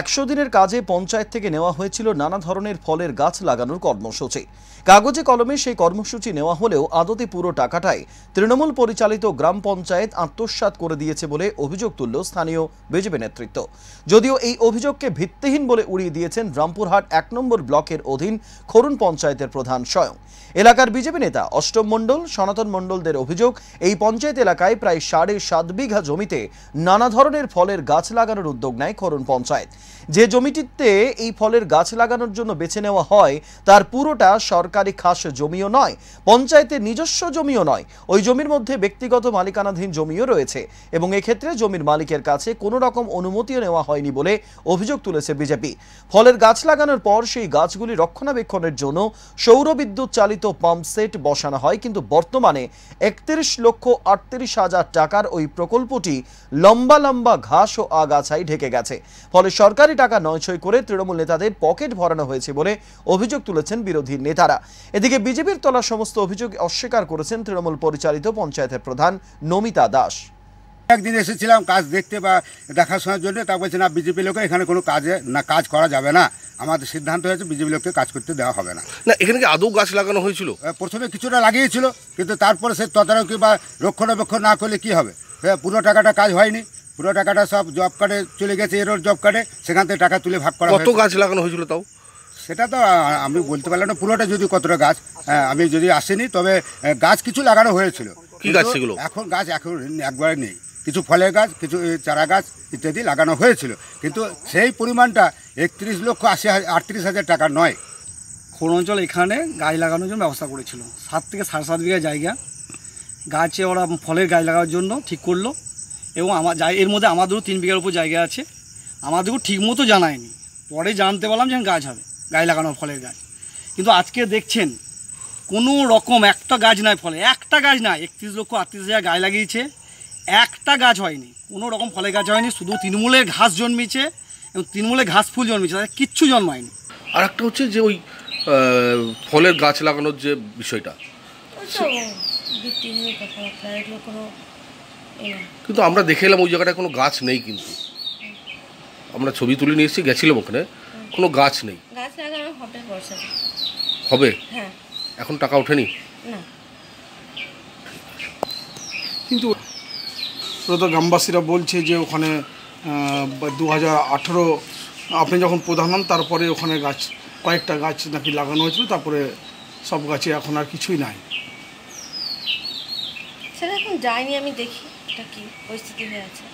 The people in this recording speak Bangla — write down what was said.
একশো দিনের কাজে পঞ্চায়েত থেকে নেওয়া হয়েছিল নানা ধরনের ফলের গাছ লাগানোর কর্মসূচি কাগজে কলমে সেই কর্মসূচি নেওয়া হলেও আদতে পুরো টাকাটাই তৃণমূল পরিচালিত গ্রাম পঞ্চায়েত আত্মসাত করে দিয়েছে বলে অভিযোগ তুলল স্থানীয় বিজেপি নেতৃত্ব যদিও এই অভিযোগকে ভিত্তিহীন বলে উড়িয়ে দিয়েছেন রামপুরহাট এক নম্বর ব্লকের অধীন খরুন পঞ্চায়েতের প্রধান স্বয়ং এলাকার বিজেপি নেতা অষ্টম মণ্ডল সনাতন মণ্ডলদের অভিযোগ এই পঞ্চায়েত এলাকায় প্রায় সাড়ে সাত বিঘা জমিতে নানা ধরনের ফলের গাছ লাগানোর উদ্যোগ নেয় খরুন পঞ্চায়েত যে জমিটিতে এই ফলের গাছ লাগানোর জন্য বেছে নেওয়া হয় তার পুরোটা সরকারি খাস জমিও নয় পঞ্চায়েতের নিজস্ব জমিও নয় ওই জমির মধ্যে ব্যক্তিগত মালিকানাধীন জমিও রয়েছে এবং এক্ষেত্রে জমির মালিকের কাছে কোনো রকম অনুমতিও নেওয়া হয়নি বলে অভিযোগ তুলেছে বিজেপি ফলের গাছ লাগানোর পর সেই গাছগুলি রক্ষণাবেক্ষণের জন্য সৌর বিদ্যুৎ চালিত পাম্পসেট বসানো হয় কিন্তু বর্তমানে একত্রিশ লক্ষ আটত্রিশ হাজার টাকার ওই প্রকল্পটি লম্বা লম্বা ঘাস ও আগাছায় ঢেকে গেছে ফলে সরকারি টাকা নয়ছয় করে তৃণমূল নেতাদের পকেট ভরানো হয়েছে বলে অভিযোগ তুলেছেন বিরোধী নেতারা এদিকে বিজেপির তোলা সমস্ত অভিযোগ অস্বীকার করেছেন তৃণমূল পরিচালিত পঞ্চায়েতের প্রধান নমিতা দাস একদিন এসেছিলাম কাজ দেখতে বা দেখাশোনার জন্য তা বলছে না বিজেপি লোকে এখানে কোনো কাজে না কাজ করা যাবে না আমাদের সিদ্ধান্ত হয়েছে বিজেপি লোককে কাজ করতে দেওয়া হবে না না এখানে কি আদৌ গাছ লাগানো হয়েছিল প্রথমে কিছুটা লাগিয়েছিল কিন্তু তারপরে সে তদারকি বা রক্ষণাবেক্ষণ না করলে কি হবে পুরো টাকাটা কাজ হয়নি পুরো টাকাটা সব জব কার্ডে চলে গেছে এরও জব কার্ডে সেখান থেকে টাকা তুলে ভাগ করা কত গাছ লাগানো হয়েছিল তাও সেটা তো আমি বলতে পারলাম না পুরোটা যদি কতটা গাছ হ্যাঁ, আমি যদি আসিনি তবে গাছ কিছু লাগানো হয়েছিল কি গাছ সেগুলো? এখন গাছ এখন একবারে নেই কিছু ফলের গাছ কিছু চারা গাছ ইত্যাদি লাগানো হয়েছিল কিন্তু সেই পরিমাণটা একত্রিশ লক্ষ আশি হাজার আটত্রিশ হাজার টাকা নয় খোর অঞ্চল এখানে গাছ লাগানোর জন্য ব্যবস্থা করেছিল সাত থেকে সাড়ে সাত বিঘা জায়গা গাছে ওরা ফলের গাছ লাগানোর জন্য ঠিক করলো এবং আমার এর মধ্যে আমাদেরও তিন বিঘার উপর জায়গা আছে আমাদেরও ঠিকমতো জানায়নি পরে জানতে পারলাম যে গাছ হবে গাছ লাগানোর ফলের গাছ কিন্তু আজকে দেখছেন কোনো রকম একটা গাছ নাই ফলে একটা গাছ নাই একত্রিশ লক্ষ আটত্রিশ হাজার গাছ লাগিয়েছে একটা গাছ হয়নি কোনো রকম ফলে গাছ হয়নি শুধু তৃণমূলের ঘাস জন্মিছে এবং তৃণমূলের ঘাস ফুল জন্মিছে তাদের কিচ্ছু জন্মায়নি আর একটা হচ্ছে যে ওই ফলের গাছ লাগানোর যে বিষয়টা কিন্তু আমরা দেখে এলাম ওই জায়গাটায় কোনো গাছ নেই কিন্তু আমরা ছবি তুলে নিয়ে এসেছি গেছিলাম ওখানে কোনো গাছ নেই হবে হ্যাঁ। এখন টাকা ওঠেনি কিন্তু তো গ্রামবাসীরা বলছে যে ওখানে দু আপনি যখন প্রধান হন তারপরে ওখানে গাছ কয়েকটা গাছ নাকি লাগানো হয়েছিল তারপরে সব গাছে এখন আর কিছুই নাই স্যার এখন যাইনি আমি দেখি Такие, ось ці